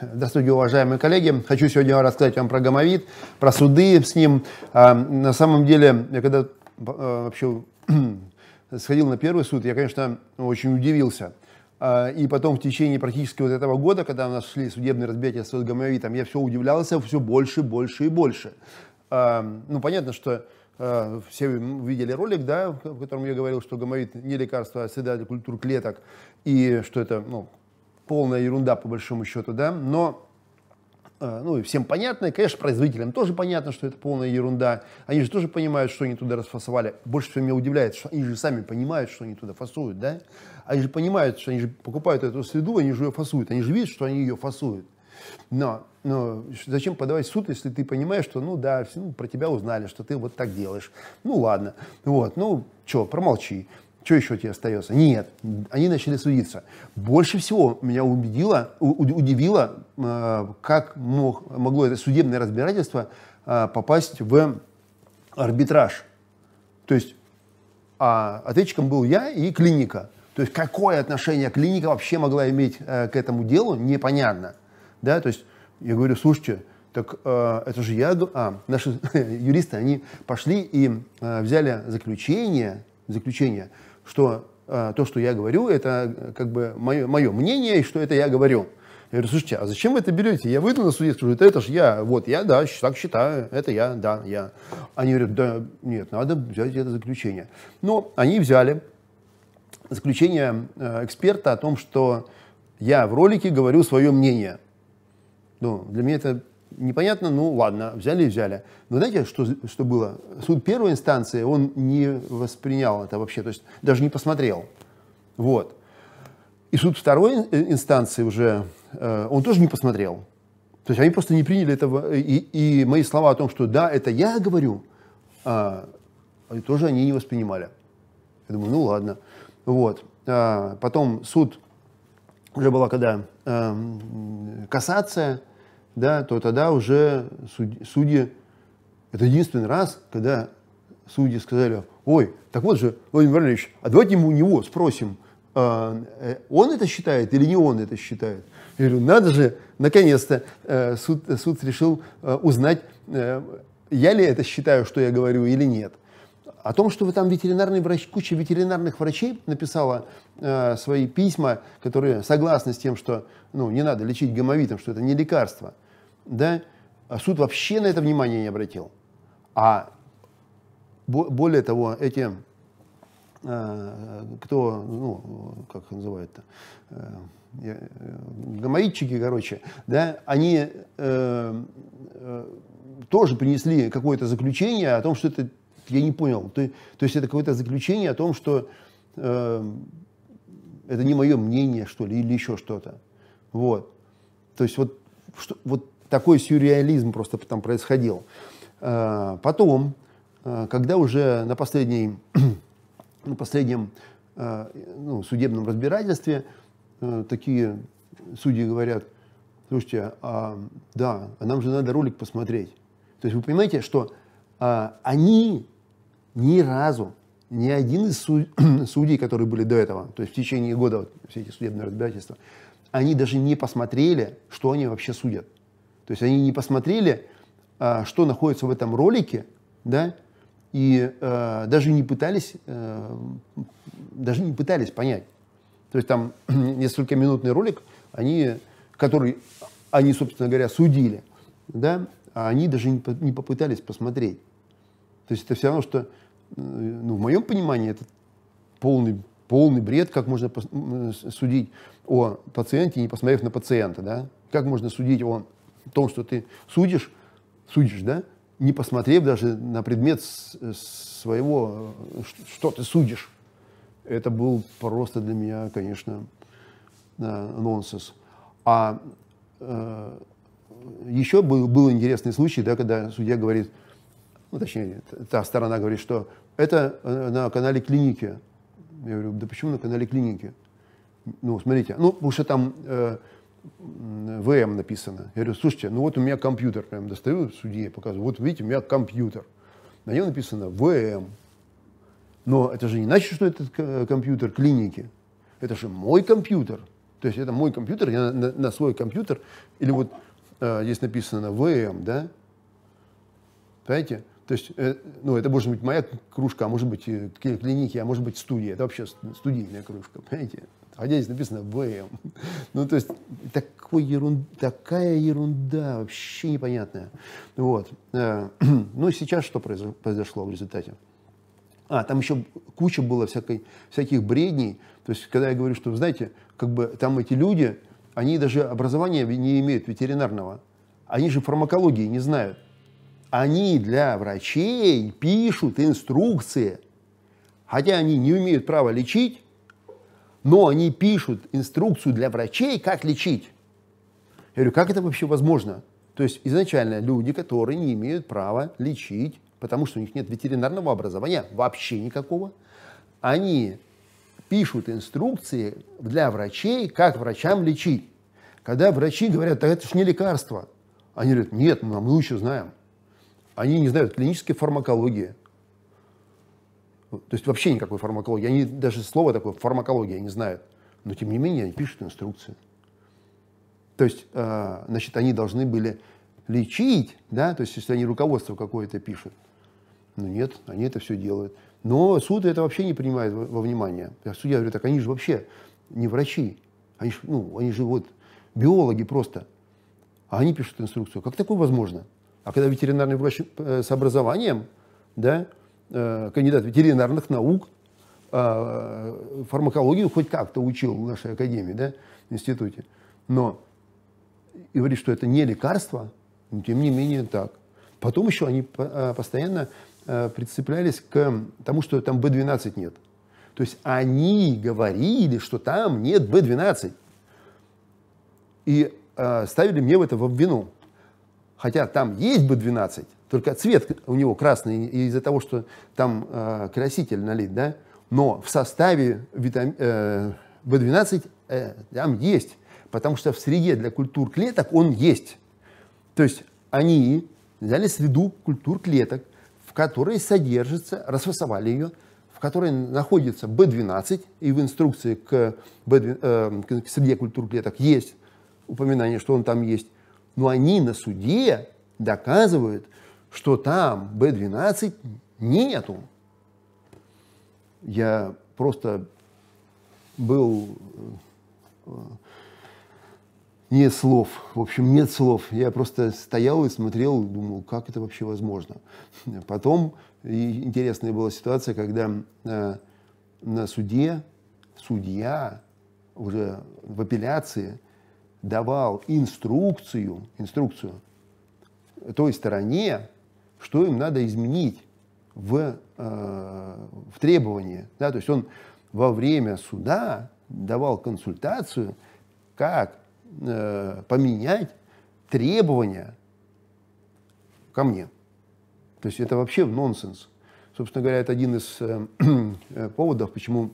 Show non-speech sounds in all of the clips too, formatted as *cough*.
Здравствуйте, уважаемые коллеги. Хочу сегодня рассказать вам про гомовид, про суды с ним. А, на самом деле, я когда э, вообще *clears throat* сходил на первый суд, я, конечно, очень удивился. А, и потом в течение практически вот этого года, когда у нас шли судебные разбирательства с гомовитом, я все удивлялся все больше, больше и больше. А, ну, понятно, что э, все видели ролик, да, в котором я говорил, что гомовит не лекарство, а среда для культур клеток, и что это ну, полная ерунда по большому счету, да, но э, ну и всем понятно, и, конечно, производителям тоже понятно, что это полная ерунда. Они же тоже понимают, что они туда расфасовали. Больше всего меня удивляет, что они же сами понимают, что они туда фасуют, да? Они же понимают, что они же покупают эту среду, они же ее фасуют. Они же видят, что они ее фасуют. Но, но зачем подавать в суд, если ты понимаешь, что, ну да, все, ну, про тебя узнали, что ты вот так делаешь. Ну ладно, вот, ну что, промолчи. Что еще тебе остается? Нет, они начали судиться. Больше всего меня убедило, удивило, э, как мог, могло это судебное разбирательство э, попасть в арбитраж. То есть а ответчиком был я и клиника. То есть какое отношение клиника вообще могла иметь э, к этому делу, непонятно. Да, то есть я говорю, слушайте, так э, это же я, а, наши *laughs* юристы, они пошли и э, взяли заключение, заключение что э, то, что я говорю, это э, как бы мое, мое мнение, и что это я говорю. Я говорю, слушайте, а зачем вы это берете? Я выйду на суде и скажу, это, это же я, вот я, да, так считаю, это я, да, я. Они говорят, да, нет, надо взять это заключение. Но они взяли заключение э, эксперта о том, что я в ролике говорю свое мнение. Ну, для меня это непонятно, ну ладно, взяли и взяли. Но знаете, что, что было? Суд первой инстанции, он не воспринял это вообще, то есть даже не посмотрел. Вот. И суд второй э, инстанции уже, э, он тоже не посмотрел. То есть они просто не приняли этого. И, и мои слова о том, что да, это я говорю, а, тоже они не воспринимали. Я думаю, ну ладно. Вот. А, потом суд, уже была когда а, кассация, да, то тогда уже судьи, судьи, это единственный раз, когда судьи сказали, ой, так вот же, Владимир Валерьевич, а давайте мы у него спросим, а, э, он это считает или не он это считает. Я говорю, надо же, наконец-то э, суд, суд решил э, узнать, я ли это считаю, что я говорю, или нет. О том, что вы там ветеринарный врач, куча ветеринарных врачей написала э, свои письма, которые согласны с тем, что ну, не надо лечить гомовитом, что это не лекарство да, а суд вообще на это внимание не обратил. А более того, эти, э, кто, ну, как называют-то, э, э, гомоидчики, короче, да, они э, э, тоже принесли какое-то заключение о том, что это, я не понял, то, то есть это какое-то заключение о том, что э, это не мое мнение, что ли, или еще что-то. Вот. То есть вот, что, вот такой сюрреализм просто там происходил. Э, потом, э, когда уже на, последней, *clears throat* на последнем э, ну, судебном разбирательстве такие судьи говорят, слушайте, а, да, а нам же надо ролик посмотреть. То есть вы понимаете, что а, они ни разу, ни один из *clears throat* судей, которые были до этого, то есть в течение года вот, все эти судебные разбирательства, они даже не посмотрели, что они вообще судят. То есть они не посмотрели, а, что находится в этом ролике, да, и э, даже не пытались, э, даже не пытались понять. То есть там *clears throat* несколько минутный ролик, они, который они, собственно говоря, судили, да, а они даже не, не попытались посмотреть. То есть это все равно, что, э, ну, в моем понимании, это полный, полный бред, как можно судить о пациенте, не посмотрев на пациента, да? Как можно судить о том, что ты судишь, судишь, да, не посмотрев даже на предмет своего, э, что ты судишь. Это был просто для меня, конечно, э, нонсенс. А э, еще был, был интересный случай, да, когда судья говорит, ну, точнее, та сторона говорит, что это э, на канале клиники. Я говорю, да почему на канале клиники? Ну, смотрите, ну, потому что там э, ВМ написано. Я говорю, слушайте, ну вот у меня компьютер, прям достаю судье, показываю, вот видите, у меня компьютер. На нем написано ВМ. Но это же не значит, что этот э, компьютер клиники. Это же мой компьютер. То есть это мой компьютер, я на, на, свой компьютер, или вот э, здесь написано ВМ, да? Понимаете? То есть, э, ну, это может быть моя кружка, а может быть э, клиники, а может быть студия. Это вообще студийная кружка, понимаете? А здесь написано ВМ. *laughs* Ну, то есть такой ерун... такая ерунда вообще непонятная. Вот. Э, *clears throat* ну, сейчас что произошло в результате? А, там еще куча было всякой, всяких бредней. То есть, когда я говорю, что, знаете, как бы там эти люди, они даже образования не имеют ветеринарного. Они же фармакологии не знают. Они для врачей пишут инструкции. Хотя они не умеют права лечить, но они пишут инструкцию для врачей, как лечить. Я говорю, как это вообще возможно? То есть изначально люди, которые не имеют права лечить, потому что у них нет ветеринарного образования вообще никакого, они пишут инструкции для врачей, как врачам лечить. Когда врачи говорят, так это же не лекарство, они говорят, нет, мы лучше а знаем. Они не знают клинической фармакологии, то есть вообще никакой фармакологии. Они даже слово такое фармакология не знают. Но тем не менее они пишут инструкции. То есть, э, значит, они должны были лечить, да, то есть если они руководство какое-то пишут. Но нет, они это все делают. Но суд это вообще не принимает во, во внимание. А судья говорит, так они же вообще не врачи. Они же, ну, они же вот биологи просто. А они пишут инструкцию. Как такое возможно? А когда ветеринарный врач э, с образованием, да, Э, кандидат ветеринарных наук, а, фармакологию хоть как-то учил в нашей академии, да, в институте. Но и говорит, что это не лекарство, но тем не менее так. Потом еще они а, постоянно а, прицеплялись к тому, что там B12 нет. То есть они говорили, что там нет B12. И ставили мне в это в обвину хотя там есть бы 12, только цвет у него красный из-за того, что там э, краситель налит, да, но в составе витам... э, B12 э, там есть, потому что в среде для культур клеток он есть. То есть они взяли среду культур клеток, в которой содержится, расфасовали ее, в которой находится B12, и в инструкции к, B12, э, к среде культур клеток есть упоминание, что он там есть но они на суде доказывают, что там B12 нету. Я просто был э, не слов, в общем, нет слов. Я просто стоял и смотрел, думал, как это вообще возможно. Потом интересная была ситуация, когда на, э, на суде судья уже в апелляции давал инструкцию, инструкцию той стороне, что им надо изменить в, э, в требовании. Да? То есть он во время суда давал консультацию, как э, поменять требования ко мне. То есть это вообще нонсенс. Собственно говоря, это один из э, *clears throat* э поводов, почему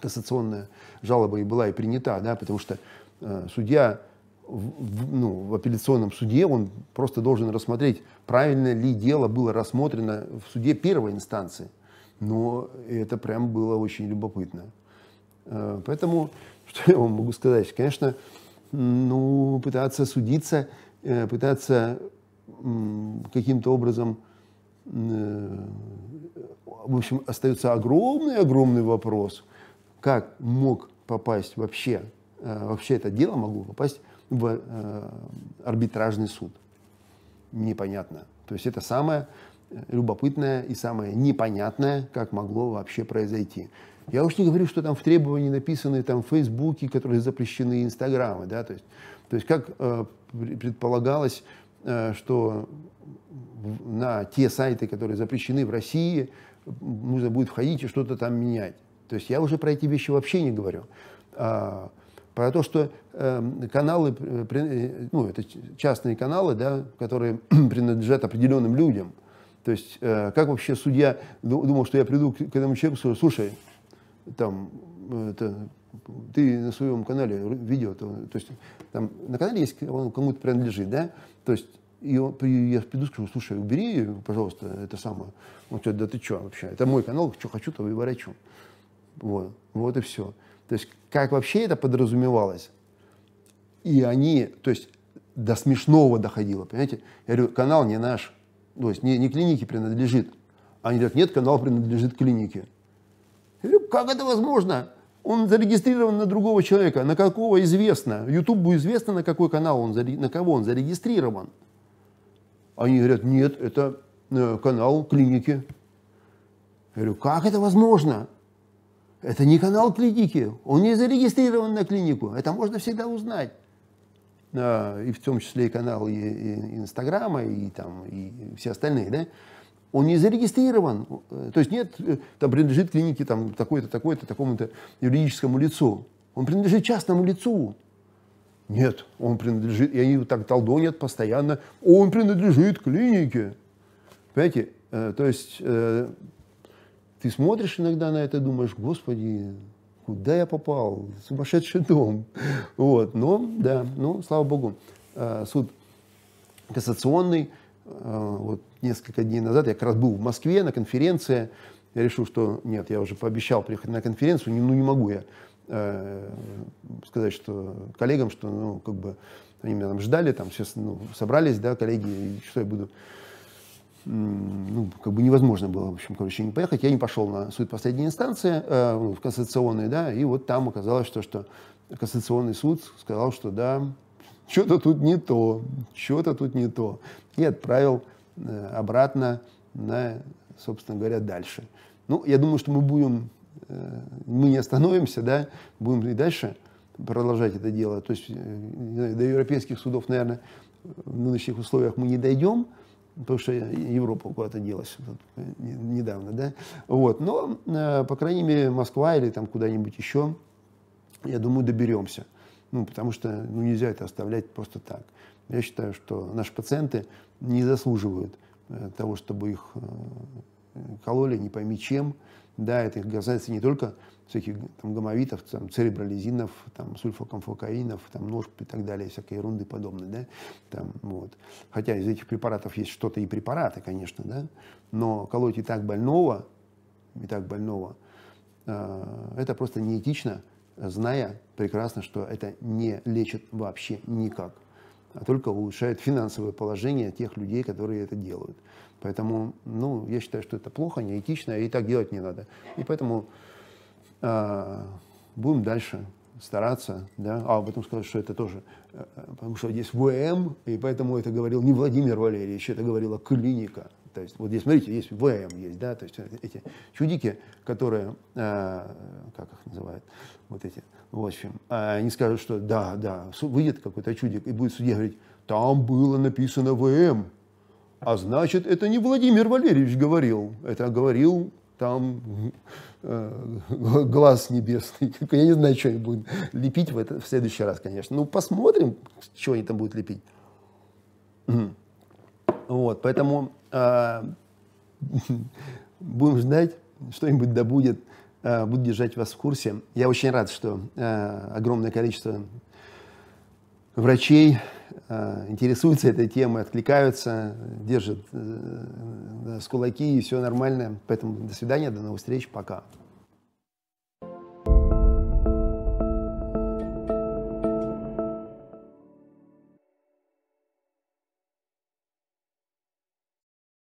кассационная жалоба и была и принята, да, потому что Э, судья в, ну, в апелляционном суде, он просто должен рассмотреть, правильно ли дело было рассмотрено в суде первой инстанции. Но это прям было очень любопытно. Э, поэтому, *laughs* что я вам могу сказать? Конечно, ну, пытаться судиться, э, пытаться каким-то образом, в общем, остается огромный-огромный вопрос, как мог попасть вообще Э, вообще это дело могу попасть в э, арбитражный суд. Непонятно. То есть это самое э, любопытное и самое непонятное, как могло вообще произойти. Я уж не говорю, что там в требовании написаны там фейсбуки, которые запрещены, инстаграмы, да, то есть, то есть как э, предполагалось, э, что на те сайты, которые запрещены в России, нужно будет входить и что-то там менять. То есть я уже про эти вещи вообще не говорю. А про то, что эм, каналы, э, э, ну, это частные каналы, да, которые *clears throat* принадлежат определенным людям. То есть, э, как вообще судья думал, что я приду к, к этому человеку и скажу, слушай, там, это, ты на своем канале видео, то, то есть, там, на канале есть, он кому-то принадлежит, да, то есть, и я приду скажу, слушай, убери, пожалуйста, это самое. Он говорит, да ты что вообще, это мой канал, что хочу, то и ворочу. Вот, вот и все. То есть как вообще это подразумевалось? И они, то есть до смешного доходило, понимаете? Я говорю, канал не наш, то есть не, не клинике принадлежит. Они говорят, нет, канал принадлежит клинике. Я говорю, как это возможно? Он зарегистрирован на другого человека, на какого известно. Ютубу известно, на какой канал он, на кого он зарегистрирован. Они говорят, нет, это э, канал клиники. Я говорю, как это возможно? Это не канал клиники, он не зарегистрирован на клинику, это можно всегда узнать. А, и в том числе и канал и, и Инстаграма, и, там, и все остальные, да? Он не зарегистрирован, то есть нет, э, там принадлежит клинике там такой-то, такой-то, такому-то юридическому лицу. Он принадлежит частному лицу. Нет, он принадлежит, и они так толдонят постоянно, он принадлежит клинике. Понимаете, э, то есть э, ты смотришь иногда на это, думаешь, господи, куда я попал, сумасшедший дом. Вот, но, да, ну, слава богу, а, суд кассационный, а, вот несколько дней назад, я как раз был в Москве на конференции, я решил, что нет, я уже пообещал приехать на конференцию, ну не могу я э, сказать что коллегам, что ну как бы они меня там ждали, там все ну, собрались, да, коллеги, и что я буду ну, как бы невозможно было, в общем, короче, не поехать. Я не пошел на суд последней инстанции, э, ну, в кассационный, да, и вот там оказалось, что, что кассационный суд сказал, что да, что-то тут не то, что-то тут не то. И отправил э, обратно на, собственно говоря, дальше. Ну, я думаю, что мы будем, э, мы не остановимся, да, будем и дальше продолжать это дело. То есть э, до европейских судов, наверное, в нынешних условиях мы не дойдем, Потому что Европа куда-то делась э, недавно, да. Вот. Но, э, по крайней мере, Москва или там куда-нибудь еще, я думаю, доберемся. Ну, потому что ну, нельзя это оставлять просто так. Я считаю, что наши пациенты не заслуживают э, того, чтобы их кололи не пойми чем. Да, это касается не только всяких там, гомовитов, там, церебролизинов, там, сульфокамфокаинов, там, нож и так далее, всякой ерунды подобной. Да? Там, вот. Хотя из этих препаратов есть что-то и препараты, конечно, да? но колоть и так больного, и так больного, э, это просто неэтично, зная прекрасно, что это не лечит вообще никак а только улучшает финансовое положение тех людей, которые это делают. Поэтому, ну, я считаю, что это плохо, неэтично, и так делать не надо. И поэтому э, будем дальше стараться, да, а об этом сказать, что это тоже, э, потому что здесь ВМ, и поэтому это говорил не Владимир Валерьевич, это говорила клиника. То есть, вот здесь, смотрите, есть ВМ, есть, да, то есть э, эти чудики, которые, э, как их называют, вот эти в общем, а они скажут, что да, да, выйдет какой-то чудик и будет судья говорить, там было написано ВМ, а значит, это не Владимир Валерьевич говорил, это говорил там э, *laughs* глаз небесный. *laughs* Я не знаю, что они будут лепить в, это, в следующий раз, конечно. Ну, посмотрим, что они там будут лепить. Вот, поэтому э, *laughs* будем ждать, что-нибудь добудет. Да Э, буду держать вас в курсе. Я очень рад, что э, огромное количество врачей э, интересуются этой темой, откликаются, держат с кулаки, и все нормально. Поэтому до свидания, до новых встреч, пока.